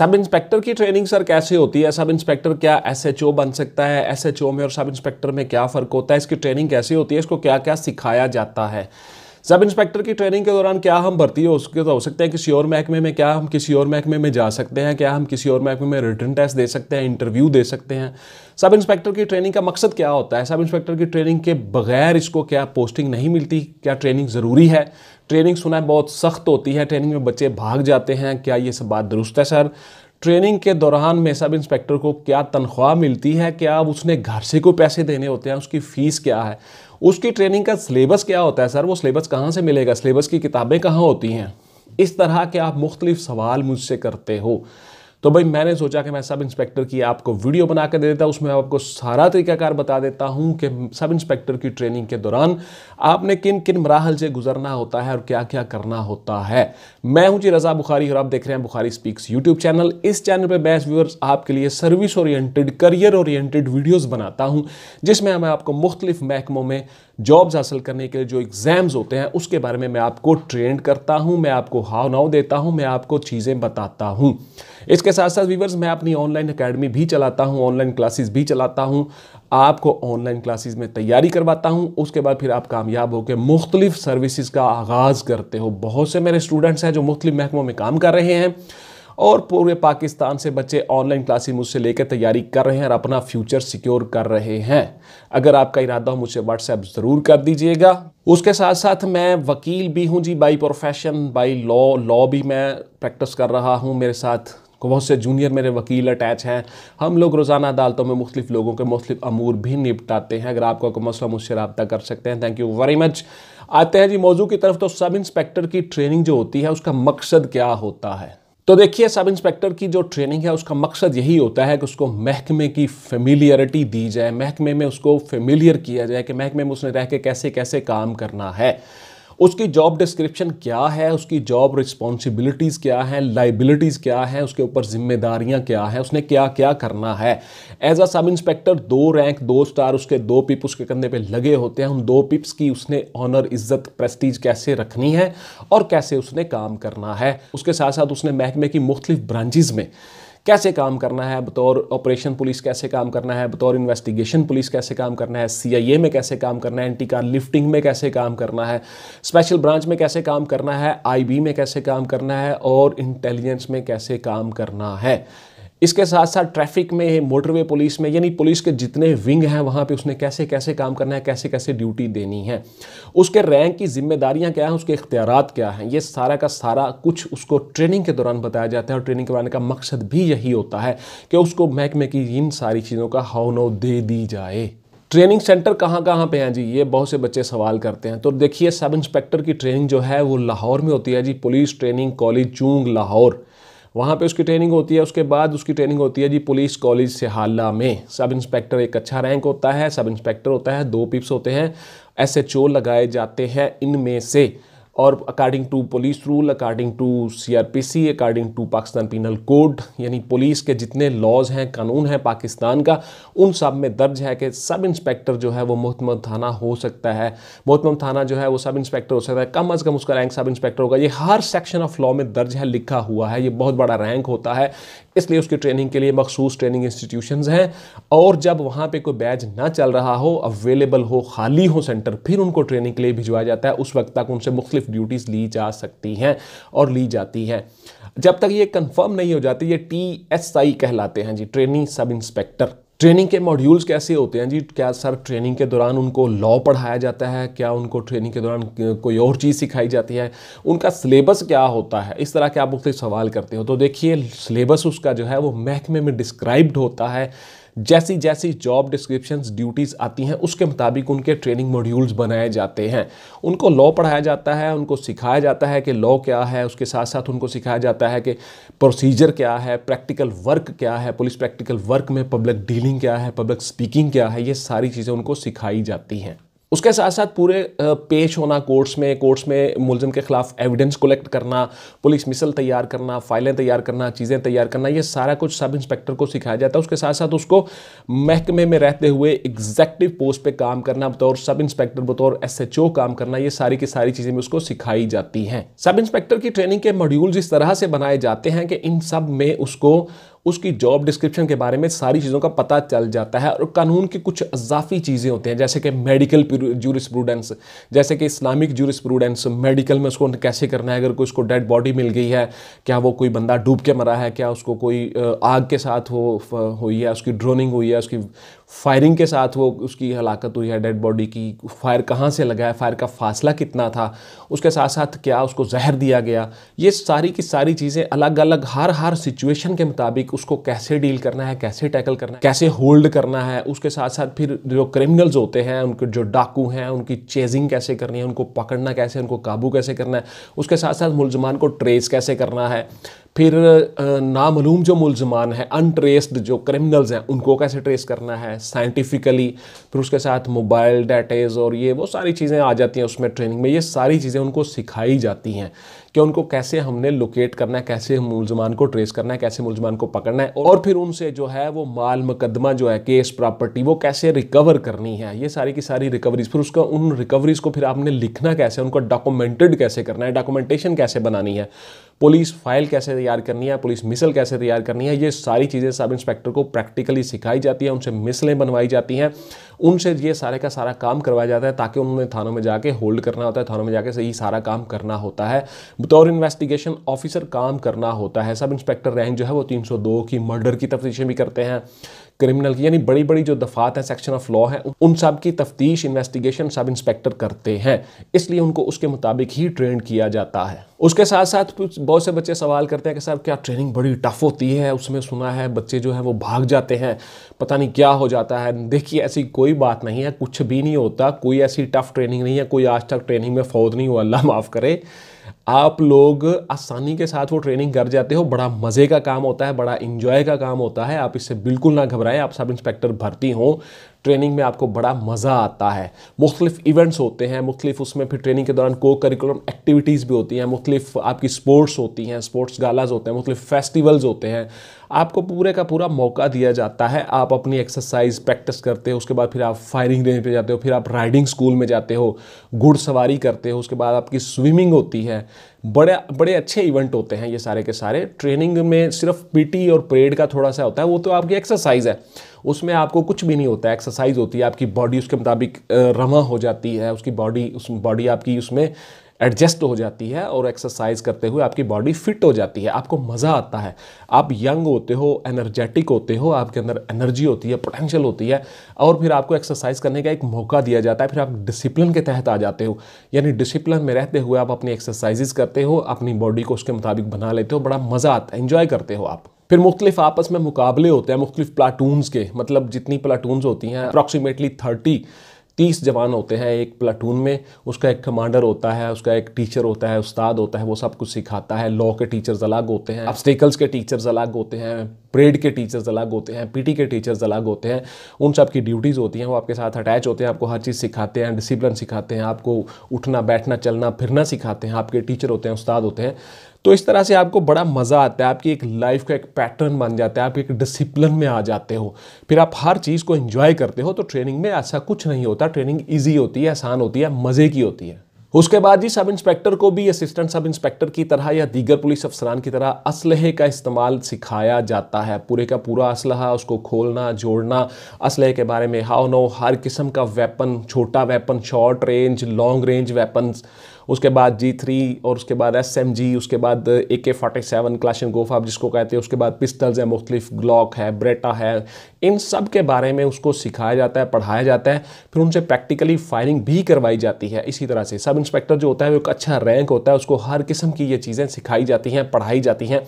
sub inspector की training sir कैसे होती है सब इंस्पेक्टर क्या एसएचओ बन सकता है एसएचओ में और सब इंस्पेक्टर में क्या फ़र्क होता है इसकी ट्रेनिंग कैसे होती है इसको क्या क्या सिखाया जाता है सब इंस्पेक्टर की ट्रेनिंग के दौरान क्या हम भर्ती हो उसके तो हो सकते हैं किसी और महकमे में क्या हम किसी और महकमे में जा सकते हैं क्या हम किसी और महकमे में रिटर्न टेस्ट दे सकते हैं इंटरव्यू दे सकते हैं सब इंस्पेक्टर की ट्रेनिंग का मकसद क्या होता है सब इंस्पेक्टर की ट्रेनिंग के बगैर इसको क्या पोस्टिंग नहीं मिलती क्या ट्रेनिंग ज़रूरी है ट्रेनिंग सुना है बहुत सख्त होती है ट्रेनिंग में बच्चे भाग जाते हैं क्या ये सब बात दुरुस्त है सर ट्रेनिंग के दौरान में सब इंस्पेक्टर को क्या तनख्वाह मिलती है क्या उसने घर से कोई पैसे देने होते हैं उसकी फ़ीस क्या है उसकी ट्रेनिंग का सिलेबस क्या होता है सर वो सिलेबस कहाँ से मिलेगा सिलेबस की किताबें कहाँ होती हैं इस तरह के आप मुख्तलिफ सवाल मुझसे करते हो तो भाई मैंने सोचा कि मैं सब इंस्पेक्टर की आपको वीडियो बना कर दे देता हूँ उसमें आपको सारा तरीकाकार बता देता हूँ कि सब इंस्पेक्टर की ट्रेनिंग के दौरान आपने किन किन मराहल से गुजरना होता है और क्या क्या करना होता है मैं हूँ जी रजा बुखारी और आप देख रहे हैं बुखारी स्पीक्स यूट्यूब चैनल इस चैनल पर बेस्ट व्यूअर्स आपके लिए service oriented career oriented videos बनाता हूँ जिसमें मैं आपको मुख्तलिफ महकमों में जॉब्स हासिल करने के लिए जो एग्ज़ाम्स होते हैं उसके बारे में मैं आपको ट्रेन करता हूँ मैं आपको हाव नाव देता हूँ मैं आपको चीज़ें बताता हूँ इसके साथ साथ वीवर्स मैं अपनी ऑनलाइन अकेडमी भी चलाता हूँ ऑनलाइन क्लासेस भी चलाता हूँ आपको ऑनलाइन क्लासेस में तैयारी करवाता हूँ उसके बाद फिर आप कामयाब होकर मुख्तलिफ सर्विसेज का आगाज़ करते हो बहुत से मेरे स्टूडेंट्स हैं जो मुख्तलिफ महकमों में काम कर रहे हैं और पूरे पाकिस्तान से बच्चे ऑनलाइन क्लासेस मुझसे लेकर तैयारी कर रहे हैं और अपना फ्यूचर सिक्योर कर रहे हैं अगर आपका इरादा हो मुझे व्हाट्सएप ज़रूर कर दीजिएगा उसके साथ साथ मैं वकील भी हूँ जी by profession by law law भी मैं प्रैक्टिस कर रहा हूँ मेरे साथ बहुत से जूनियर मेरे वकील अटैच हैं हम लोग रोज़ाना अदालतों में मुख्तु लोगों के मुख्तु अमूर भी निपटाते हैं अगर आपका कोई मसला मुझसे रबता कर सकते हैं थैंक यू वेरी मच आते हैं जी मौजू की तरफ तो सब इंस्पेक्टर की ट्रेनिंग जो होती है उसका मकसद क्या होता है तो देखिए सब इंस्पेक्टर की जो ट्रेनिंग है उसका मकसद यही होता है कि उसको महकमे की फेमिलियरिटी दी जाए महकमे में उसको फेमिलियर किया जाए कि महकमे में उसने रह के कैसे कैसे काम करना है उसकी जॉब डिस्क्रिप्शन क्या है उसकी जॉब रिस्पॉन्सिबिलिटीज़ क्या है लाइबिलिटीज़ क्या है उसके ऊपर जिम्मेदारियां क्या है उसने क्या क्या करना है एज अ सब इंस्पेक्टर दो रैंक दो स्टार उसके दो पिप उसके कंधे पे लगे होते हैं उन दो पिप्स की उसने ऑनर इज्जत प्रेस्टीज कैसे रखनी है और कैसे उसने काम करना है उसके साथ साथ उसने महकमे की मुख्तलिफ ब्रांचेज में कैसे काम करना है बतौर ऑपरेशन पुलिस कैसे काम करना है बतौर इन्वेस्टिगेशन पुलिस कैसे काम करना है सी में कैसे काम करना है एंटी कार लिफ्टिंग में कैसे काम करना है स्पेशल ब्रांच में कैसे काम करना है आई में कैसे काम करना है और इंटेलिजेंस में कैसे काम करना है इसके साथ साथ ट्रैफिक में मोटरवे पुलिस में यानी पुलिस के जितने विंग हैं वहाँ पे उसने कैसे कैसे काम करना है कैसे कैसे ड्यूटी देनी है उसके रैंक की जिम्मेदारियाँ क्या हैं उसके इख्तियार क्या हैं ये सारा का सारा कुछ उसको ट्रेनिंग के दौरान बताया जाता है और ट्रेनिंग करवाने का मकसद भी यही होता है कि उसको महकमे की इन सारी चीज़ों का नो दे दी जाए ट्रेनिंग सेंटर कहाँ कहाँ पे हैं जी ये बहुत से बच्चे सवाल करते हैं तो देखिए सब इंस्पेक्टर की ट्रेनिंग जो है वो लाहौर में होती है जी police training college Chung Lahore वहाँ पे उसकी ट्रेनिंग होती है उसके बाद उसकी ट्रेनिंग होती है जी पुलिस कॉलेज सेहाला में सब इंस्पेक्टर एक अच्छा रैंक होता है सब इंस्पेक्टर होता है दो पिप्स होते हैं एस एच ओ लगाए जाते हैं इनमें से और according to police rule according to CrPC according to Pakistan penal code यानी पुलिस के जितने लॉज हैं कानून हैं पाकिस्तान का उन सब में दर्ज है कि सब इंस्पेक्टर जो है वो मोहतम थाना हो सकता है मोहतम थाना जो है वो सब इंस्पेक्टर हो सकता है कम अज़ कम उसका रैंक सब इंस्पेक्टर होगा ये हर सेक्शन ऑफ लॉ में दर्ज है लिखा हुआ है ये बहुत बड़ा रैंक होता है इसलिए उसकी ट्रेनिंग के लिए मखसूस ट्रेनिंग इंस्टीट्यूशंस हैं और जब वहाँ पे कोई बैच ना चल रहा हो अवेलेबल हो खाली हो सेंटर फिर उनको ट्रेनिंग के लिए भिजवाया जाता है उस वक्त तक उनसे मुख्तफ ड्यूटीज़ ली जा सकती हैं और ली जाती हैं जब तक ये कन्फर्म नहीं हो जाती ये टी एस आई कहलाते हैं जी ट्रेनिंग सब इंस्पेक्टर ट्रेनिंग के मॉड्यूल्स कैसे होते हैं जी क्या सर ट्रेनिंग के दौरान उनको लॉ पढ़ाया जाता है क्या उनको ट्रेनिंग के दौरान कोई और चीज़ सिखाई जाती है उनका सिलेबस क्या होता है इस तरह के आप मुख्तु सवाल करते हो तो देखिए सिलेबस उसका जो है वो महकमे में डिस्क्राइब्ड होता है जैसी जैसी जॉब डिस्क्रिप्शंस ड्यूटीज़ आती हैं उसके मुताबिक उनके ट्रेनिंग मॉड्यूल्स बनाए जाते हैं उनको लॉ पढ़ाया जाता है उनको सिखाया जाता है कि लॉ क्या है उसके साथ साथ उनको सिखाया जाता है कि प्रोसीजर क्या है प्रैक्टिकल वर्क क्या है पुलिस प्रैक्टिकल वर्क में पब्लिक डीलिंग क्या है पब्लिक स्पीकिंग क्या है ये सारी चीज़ें उनको सिखाई जाती हैं उसके साथ साथ पूरे पेश होना कोर्ट्स में कोर्ट्स में मुलजिम के ख़िलाफ़ एविडेंस कलेक्ट करना पुलिस मिसल तैयार करना फाइलें तैयार करना चीज़ें तैयार करना ये सारा कुछ सब इंस्पेक्टर को सिखाया जाता है उसके साथ साथ उसको महकमे में रहते हुए एग्जैक्टिव पोस्ट पे काम करना बतौर सब इंस्पेक्टर बतौर एस एच ओ काम करना ये सारी की सारी चीज़ें भी उसको सिखाई जाती हैं सब इंस्पेक्टर की ट्रेनिंग के मॉड्यूल्स इस तरह से बनाए जाते हैं कि इन सब में उसको उसकी जॉब डिस्क्रिप्शन के बारे में सारी चीज़ों का पता चल जाता है और कानून की कुछ अजाफी चीज़ें होती हैं जैसे कि मेडिकल प्रूडेंस जैसे कि इस्लामिक प्रूडेंस मेडिकल में उसको कैसे करना है अगर कोई उसको डेड बॉडी मिल गई है क्या वो कोई बंदा डूब के मरा है क्या उसको कोई आग के साथ हो हुई है उसकी ड्रोनिंग हुई है उसकी फायरिंग के साथ वो उसकी हलाकत हुई है डेड बॉडी की फायर कहाँ से लगा है फायर का फासला कितना था उसके साथ साथ क्या उसको जहर दिया गया ये सारी की सारी चीज़ें अलग अलग हर हर सिचुएशन के मुताबिक उसको कैसे डील करना है कैसे टैकल करना है कैसे होल्ड करना है उसके साथ साथ फिर जो क्रिमिनल्स होते हैं उनके जो डाकू हैं उनकी चेजिंग कैसे करनी है उनको पकड़ना कैसे उनको काबू कैसे करना है उसके साथ साथ मुलजमान को ट्रेस कैसे करना है फिर नामूम जो मुलजमान हैं अनट्रेस्ड जो क्रिमिनल्स हैं उनको कैसे ट्रेस करना है साइंटिफिकली फिर उसके साथ मोबाइल डाटेज़ और ये वो सारी चीज़ें आ जाती हैं उसमें ट्रेनिंग में ये सारी चीज़ें उनको सिखाई जाती हैं कि उनको कैसे हमने लोकेट करना है कैसे मुलजमान को ट्रेस करना है कैसे मुलजमान को पकड़ना है और फिर उनसे जो है वो माल मुकदमा जो है केस प्रॉपर्टी वो कैसे रिकवर करनी है ये सारी की सारी रिकवरीज फिर उसका उन रिकवरीज़ को फिर आपने लिखना कैसे उनको डॉक्यूमेंटेड कैसे करना है डॉक्यूमेंटेशन कैसे बनानी है पुलिस फाइल कैसे तैयार करनी है पुलिस मिसल कैसे तैयार करनी है ये सारी चीज़ें सब इंस्पेक्टर को प्रैक्टिकली सिखाई जाती है उनसे मिसलें बनवाई जाती हैं उनसे ये सारे का सारा काम करवाया जाता है ताकि उन्होंने थानों में जाके होल्ड करना होता है थानों में जाके सही सारा काम करना होता है बतौर इन्वेस्टिगेशन ऑफिसर काम करना होता है सब इंस्पेक्टर रैंक जो है वो 302 की मर्डर की तफ्तीशें भी करते हैं क्रिमिनल की यानी बड़ी बड़ी जो दफात हैं सेक्शन ऑफ लॉ है उन सब की तफ्तीश इन्वेस्टिगेशन सब इंस्पेक्टर करते हैं इसलिए उनको उसके मुताबिक ही ट्रेन किया जाता है उसके साथ साथ बहुत से बच्चे सवाल करते हैं कि साहब क्या ट्रेनिंग बड़ी टफ होती है उसमें सुना है बच्चे जो है वो भाग जाते हैं पता नहीं क्या हो जाता है देखिए ऐसी कोई बात नहीं है कुछ भी नहीं होता कोई ऐसी टफ ट्रेनिंग नहीं है कोई आज तक ट्रेनिंग में फौज नहीं हुआ अल्लाह माफ़ करे आप लोग आसानी के साथ वो ट्रेनिंग कर जाते हो बड़ा मज़े का काम होता है बड़ा इन्जॉय का काम होता है आप इससे बिल्कुल ना घबराएं आप सब इंस्पेक्टर भर्ती हों ट्रेनिंग में आपको बड़ा मज़ा आता है मुख्तलिफ इवेंट्स होते हैं मुख्तलिफ उसमें फिर ट्रेनिंग के दौरान को करिकुलम एक्टिविटीज़ भी होती हैं मुख्तलिफ आपकी स्पोर्ट्स होती हैं स्पोर्ट्स गालाज होते हैं मुख्तलिफ फेस्टिवल्स होते हैं आपको पूरे का पूरा मौका दिया जाता है आप अपनी एक्सरसाइज प्रैक्टिस करते हो उसके बाद फिर आप फायरिंग रेंज पे जाते हो फिर आप राइडिंग स्कूल में जाते हो घुड़सवारी करते हो उसके बाद आपकी स्विमिंग होती है बड़े बड़े अच्छे इवेंट होते हैं ये सारे के सारे ट्रेनिंग में सिर्फ पीटी और परेड का थोड़ा सा होता है वो तो आपकी एक्सरसाइज है उसमें आपको कुछ भी नहीं होता है एक्सरसाइज होती है आपकी बॉडी उसके मुताबिक रवा हो जाती है उसकी बॉडी उस बॉडी आपकी उसमें एडजस्ट हो जाती है और एक्सरसाइज करते हुए आपकी बॉडी फिट हो जाती है आपको मज़ा आता है आप यंग होते हो एनर्जेटिक होते हो आपके अंदर एनर्जी होती है पोटेंशियल होती है और फिर आपको एक्सरसाइज करने का एक मौका दिया जाता है फिर आप डिसिप्लिन के तहत आ जाते हो यानी डिसिप्लिन में रहते हुए आप अपनी एक्सरसाइजेज करते हो अपनी बॉडी को उसके मुताबिक बना लेते हो बड़ा मज़ा आता है इन्जॉय करते हो आप फिर मुख्तलिफ आपस में मुकाबले होते हैं मुख्तलिफ प्लाटून्स के मतलब जितनी प्लाटून्स होती हैं अप्रॉक्सीमेटली थर्टी तीस जवान होते हैं एक प्लाटून में उसका एक कमांडर होता है उसका एक टीचर होता है उस्ताद होता है वो सब कुछ सिखाता है लॉ के टीचर्स अलग होते हैं ऑब्स्टिकल्स के टीचर्स अलग होते हैं परेड के टीचर्स अलग होते हैं पीटी के टीचर्स अलग होते हैं उन सब की ड्यूटीज़ होती हैं वो आपके साथ अटैच होते हैं आपको हर चीज़ सिखाते हैं डिसिप्लिन सिखाते हैं आपको उठना बैठना चलना फिरना सिखाते हैं आपके टीचर होते हैं उस्ताद होते हैं तो इस तरह से आपको बड़ा मज़ा आता है आपकी एक लाइफ का एक पैटर्न बन जाता है आप एक डिसिप्लिन में आ जाते हो फिर आप हर चीज़ को इन्जॉय करते हो तो ट्रेनिंग में ऐसा कुछ नहीं होता ट्रेनिंग ईजी होती है आसान होती है मज़े की होती है उसके बाद ही सब इंस्पेक्टर को भी असिस्टेंट सब इंस्पेक्टर की तरह या दीगर पुलिस अफसरान की तरह असलहे का इस्तेमाल सिखाया जाता है पूरे का पूरा असलहा उसको खोलना जोड़ना असलहे के बारे में हाउ नो हर किस्म का वेपन छोटा weapon short range long range weapons उसके बाद जी थ्री और उसके बाद एस एम जी उसके बाद ए के फोर्टी सेवन क्लाशन गोफ आप जिसको कहते हैं उसके बाद पिस्टल्स हैं मुख्तलिफ ग्लॉक है ब्रेटा है इन सब के बारे में उसको सिखाया जाता है पढ़ाया जाता है फिर उनसे प्रैक्टिकली फायरिंग भी करवाई जाती है इसी तरह से सब इंस्पेक्टर जो होता है वो एक अच्छा रैंक होता है उसको हर किस्म की ये चीज़ें सिखाई जाती हैं पढ़ाई जाती हैं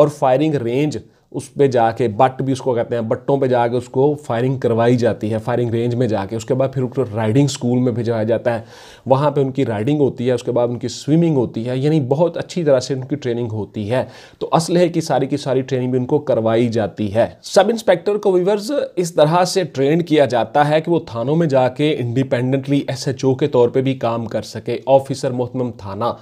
और फायरिंग रेंज उस पर जाके बट भी उसको कहते हैं बट्टों पे जाके उसको फायरिंग करवाई जाती है फायरिंग रेंज में जाके उसके बाद फिर उसको राइडिंग स्कूल में भिजवाया जाता है वहाँ पे उनकी राइडिंग होती है उसके बाद उनकी स्विमिंग होती है यानी बहुत अच्छी तरह से उनकी ट्रेनिंग होती है तो असल है कि सारी की सारी ट्रेनिंग भी उनको करवाई जाती है सब इंस्पेक्टर को विवर्स इस तरह से ट्रेन किया जाता है कि वो थानों में जाके इंडिपेंडेंटली एस के तौर पर भी काम कर सके ऑफिसर मोहतम थाना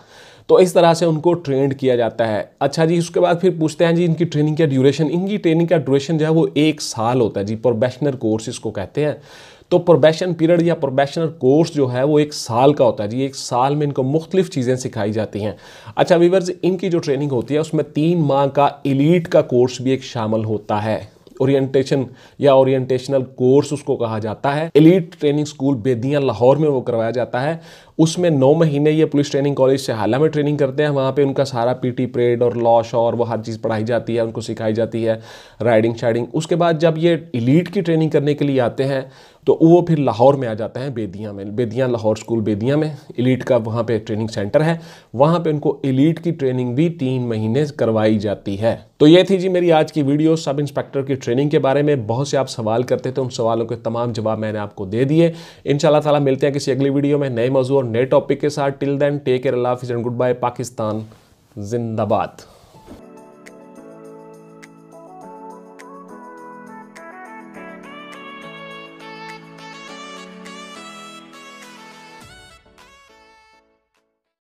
तो इस तरह से उनको ट्रेंड किया जाता है अच्छा जी उसके बाद फिर पूछते हैं जी इनकी ट्रेनिंग का ड्यूरेशन इनकी ट्रेनिंग का ड्यूरेशन जो है वो एक साल होता है जी प्रोबेशनर कोर्स इसको कहते हैं तो प्रोबेशन पीरियड या प्रोबेशनर कोर्स जो है वो एक साल का होता है जी एक साल में इनको मुख्तलिफ चीज़ें सिखाई जाती हैं अच्छा वीवर्स इनकी जो ट्रेनिंग होती है उसमें तीन माह का इलीट का कोर्स भी एक शामिल होता है ओरिएंटेशन या ओरिएंटेशनल कोर्स उसको कहा जाता है elite training school Bedian Lahore में वो करवाया जाता है उसमें नौ महीने ये पुलिस ट्रेनिंग कॉलेज से हाला में ट्रेनिंग करते हैं वहाँ पे उनका सारा पीटी परेड और लॉ शॉ और वो हर चीज़ पढ़ाई जाती है उनको सिखाई जाती है राइडिंग शाइडिंग उसके बाद जब ये इलीट की ट्रेनिंग करने के लिए आते हैं तो वो फिर लाहौर में आ जाते हैं बेदिया में बेदिया लाहौर स्कूल बेदिया में इलीट का वहाँ पर ट्रेनिंग सेंटर है वहाँ पर उनको इलीट की ट्रेनिंग भी तीन महीने करवाई जाती है तो ये थी जी मेरी आज की वीडियो सब इंस्पेक्टर की ट्रेनिंग के बारे में बहुत से आप सवाल करते थे उन सवालों के तमाम जवाब मैंने आपको दे दिए इन ताला मिलते हैं किसी अगली वीडियो में नए मौजूद नए टॉपिक के साथ टिल देन टेक केयर अल्लाह हाफिज़ एंड गुड बाय पाकिस्तान जिंदाबाद